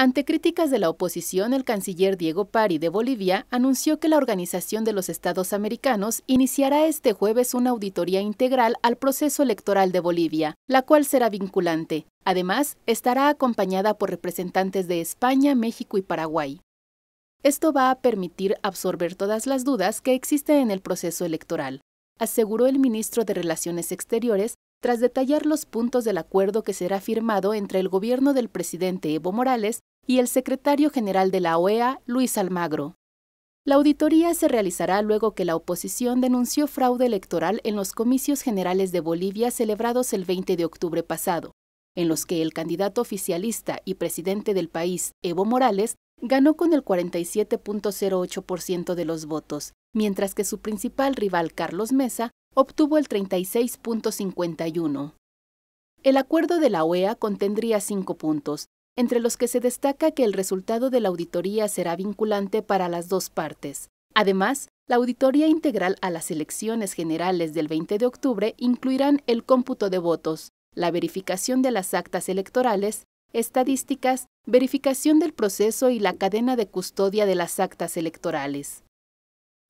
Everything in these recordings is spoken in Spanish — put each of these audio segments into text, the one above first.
Ante críticas de la oposición, el canciller Diego Pari de Bolivia anunció que la Organización de los Estados Americanos iniciará este jueves una auditoría integral al proceso electoral de Bolivia, la cual será vinculante. Además, estará acompañada por representantes de España, México y Paraguay. Esto va a permitir absorber todas las dudas que existen en el proceso electoral, aseguró el ministro de Relaciones Exteriores tras detallar los puntos del acuerdo que será firmado entre el gobierno del presidente Evo Morales y el secretario general de la OEA, Luis Almagro. La auditoría se realizará luego que la oposición denunció fraude electoral en los comicios generales de Bolivia celebrados el 20 de octubre pasado, en los que el candidato oficialista y presidente del país, Evo Morales, ganó con el 47.08% de los votos, mientras que su principal rival, Carlos Mesa, obtuvo el 36.51%. El acuerdo de la OEA contendría cinco puntos, entre los que se destaca que el resultado de la auditoría será vinculante para las dos partes. Además, la auditoría integral a las elecciones generales del 20 de octubre incluirán el cómputo de votos, la verificación de las actas electorales, estadísticas, verificación del proceso y la cadena de custodia de las actas electorales.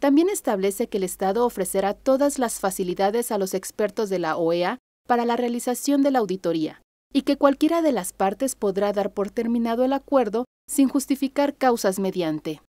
También establece que el Estado ofrecerá todas las facilidades a los expertos de la OEA para la realización de la auditoría, y que cualquiera de las partes podrá dar por terminado el acuerdo sin justificar causas mediante